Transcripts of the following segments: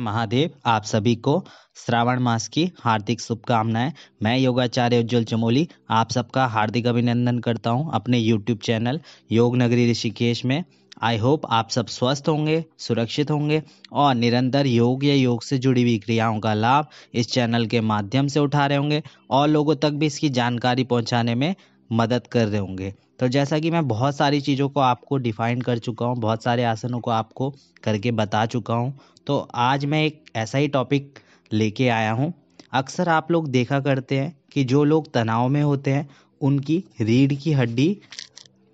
महादेव आप सभी को श्रावण मास की हार्दिक शुभकामनाएं मैं योगाचार्य उज्जवल चमोली आप सबका हार्दिक अभिनंदन करता हूं अपने यूट्यूब चैनल योग नगरी ऋषिकेश में आई होप आप सब स्वस्थ होंगे सुरक्षित होंगे और निरंतर योग या योग से जुड़ी हुई क्रियाओं का लाभ इस चैनल के माध्यम से उठा रहे होंगे और लोगों तक भी इसकी जानकारी पहुंचाने में मदद कर रहे होंगे तो जैसा कि मैं बहुत सारी चीज़ों को आपको डिफ़ाइन कर चुका हूँ बहुत सारे आसनों को आपको करके बता चुका हूँ तो आज मैं एक ऐसा ही टॉपिक लेके आया हूँ अक्सर आप लोग देखा करते हैं कि जो लोग तनाव में होते हैं उनकी रीढ़ की हड्डी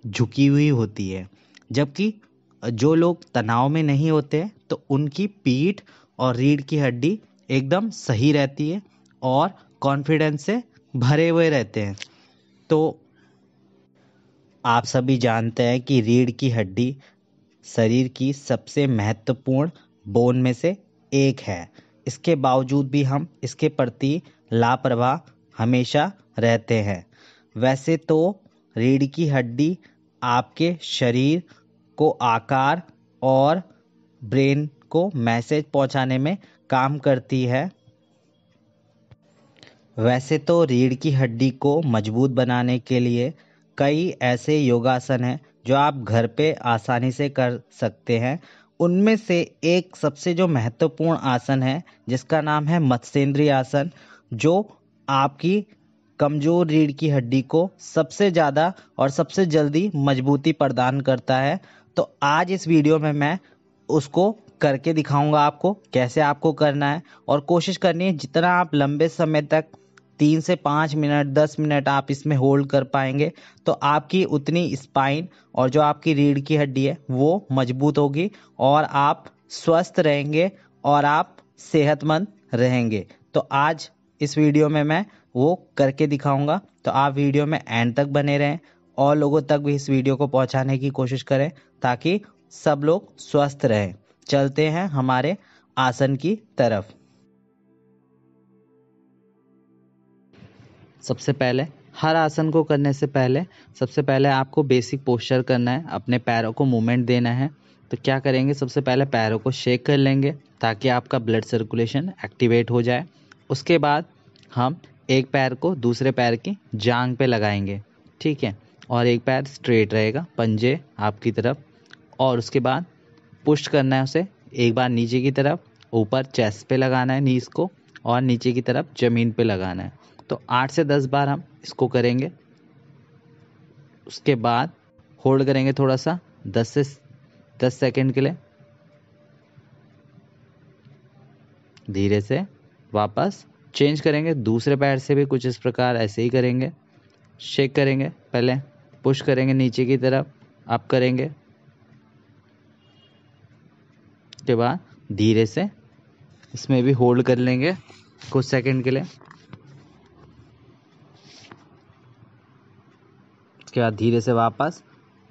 झुकी हुई होती है जबकि जो लोग तनाव में नहीं होते तो उनकी पीठ और रीढ़ की हड्डी एकदम सही रहती है और कॉन्फिडेंस से भरे हुए रहते हैं तो आप सभी जानते हैं कि रीढ़ की हड्डी शरीर की सबसे महत्वपूर्ण बोन में से एक है इसके बावजूद भी हम इसके प्रति लापरवाह हमेशा रहते हैं वैसे तो रीढ़ की हड्डी आपके शरीर को आकार और ब्रेन को मैसेज पहुंचाने में काम करती है वैसे तो रीढ़ की हड्डी को मजबूत बनाने के लिए कई ऐसे योगासन हैं जो आप घर पे आसानी से कर सकते हैं उनमें से एक सबसे जो महत्वपूर्ण आसन है जिसका नाम है मत्स्येंद्रीय आसन जो आपकी कमज़ोर रीढ़ की हड्डी को सबसे ज़्यादा और सबसे जल्दी मजबूती प्रदान करता है तो आज इस वीडियो में मैं उसको करके दिखाऊंगा आपको कैसे आपको करना है और कोशिश करनी है जितना आप लंबे समय तक तीन से पाँच मिनट दस मिनट आप इसमें होल्ड कर पाएंगे तो आपकी उतनी स्पाइन और जो आपकी रीढ़ की हड्डी है वो मजबूत होगी और आप स्वस्थ रहेंगे और आप सेहतमंद रहेंगे तो आज इस वीडियो में मैं वो करके दिखाऊंगा तो आप वीडियो में एंड तक बने रहें और लोगों तक भी इस वीडियो को पहुंचाने की कोशिश करें ताकि सब लोग स्वस्थ रहें चलते हैं हमारे आसन की तरफ सबसे पहले हर आसन को करने से पहले सबसे पहले आपको बेसिक पोस्चर करना है अपने पैरों को मूवमेंट देना है तो क्या करेंगे सबसे पहले पैरों को शेक कर लेंगे ताकि आपका ब्लड सर्कुलेशन एक्टिवेट हो जाए उसके बाद हम एक पैर को दूसरे पैर की जांग पे लगाएंगे ठीक है और एक पैर स्ट्रेट रहेगा पंजे आपकी तरफ और उसके बाद पुश करना है उसे एक बार नीचे की तरफ ऊपर चेस्ट पे लगाना है नीस को और नीचे की तरफ ज़मीन पे लगाना है तो आठ से दस बार हम इसको करेंगे उसके बाद होल्ड करेंगे थोड़ा सा दस से दस सेकेंड के लिए धीरे से वापस चेंज करेंगे दूसरे पैर से भी कुछ इस प्रकार ऐसे ही करेंगे शेक करेंगे पहले पुश करेंगे नीचे की तरफ अप करेंगे के बाद धीरे से इसमें भी होल्ड कर लेंगे कुछ सेकंड के लिए उसके बाद धीरे से वापस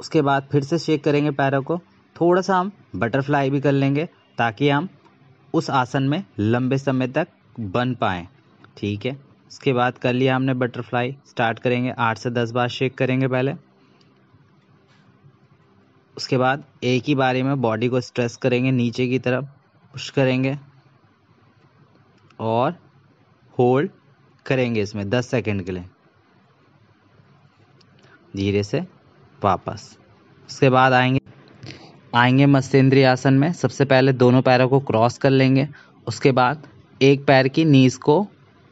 उसके बाद फिर से शेक करेंगे पैरों को थोड़ा सा हम बटरफ्लाई भी कर लेंगे ताकि हम उस आसन में लंबे समय तक बन पाएँ ठीक है उसके बाद कर लिया हमने बटरफ्लाई स्टार्ट करेंगे आठ से दस बार शेक करेंगे पहले उसके बाद एक ही बारी में बॉडी को स्ट्रेस करेंगे नीचे की तरफ पुश करेंगे और होल्ड करेंगे इसमें दस सेकेंड के लिए धीरे से वापस उसके बाद आएंगे आएंगे मत्स्येंद्री आसन में सबसे पहले दोनों पैरों को क्रॉस कर लेंगे उसके बाद एक पैर की नीज को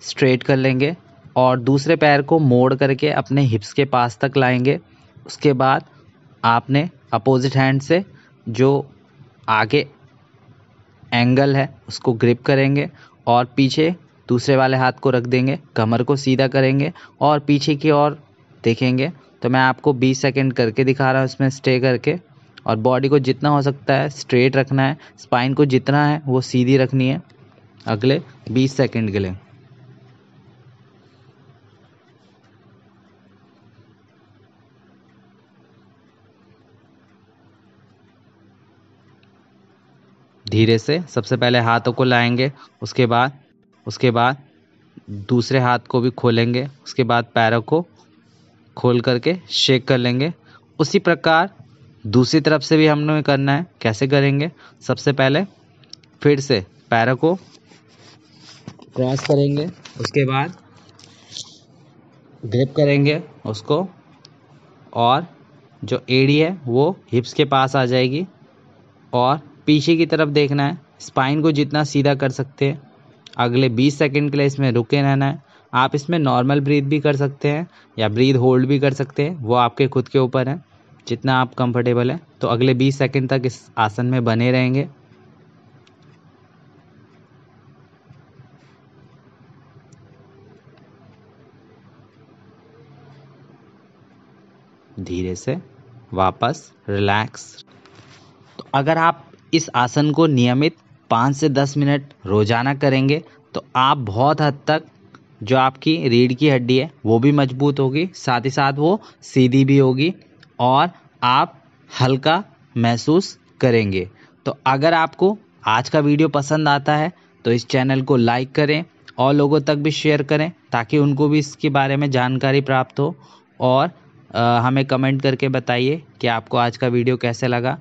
स्ट्रेट कर लेंगे और दूसरे पैर को मोड़ करके अपने हिप्स के पास तक लाएंगे उसके बाद आपने अपोजिट हैंड से जो आगे एंगल है उसको ग्रिप करेंगे और पीछे दूसरे वाले हाथ को रख देंगे कमर को सीधा करेंगे और पीछे की ओर देखेंगे तो मैं आपको 20 सेकेंड करके दिखा रहा हूँ इसमें स्टे करके और बॉडी को जितना हो सकता है स्ट्रेट रखना है स्पाइन को जितना है वो सीधी रखनी है अगले 20 सेकेंड के लिए धीरे से सबसे पहले हाथों को लाएंगे उसके बाद उसके बाद दूसरे हाथ को भी खोलेंगे उसके बाद पैरों को खोल करके शेक कर लेंगे उसी प्रकार दूसरी तरफ से भी हम लोग करना है कैसे करेंगे सबसे पहले फिर से पैरों को क्रॉस करेंगे उसके बाद ग्रिप करेंगे उसको और जो एड़ी है वो हिप्स के पास आ जाएगी और पीछे की तरफ देखना है स्पाइन को जितना सीधा कर सकते हैं अगले 20 सेकंड के लिए इसमें रुके रहना है आप इसमें नॉर्मल ब्रीद भी कर सकते हैं या ब्रीद होल्ड भी कर सकते हैं वो आपके खुद के ऊपर है जितना आप कंफर्टेबल हैं तो अगले 20 सेकंड तक इस आसन में बने रहेंगे धीरे से वापस रिलैक्स तो अगर आप इस आसन को नियमित पाँच से दस मिनट रोज़ाना करेंगे तो आप बहुत हद तक जो आपकी रीढ़ की हड्डी है वो भी मजबूत होगी साथ ही साथ वो सीधी भी होगी और आप हल्का महसूस करेंगे तो अगर आपको आज का वीडियो पसंद आता है तो इस चैनल को लाइक करें और लोगों तक भी शेयर करें ताकि उनको भी इसके बारे में जानकारी प्राप्त हो और आ, हमें कमेंट करके बताइए कि आपको आज का वीडियो कैसे लगा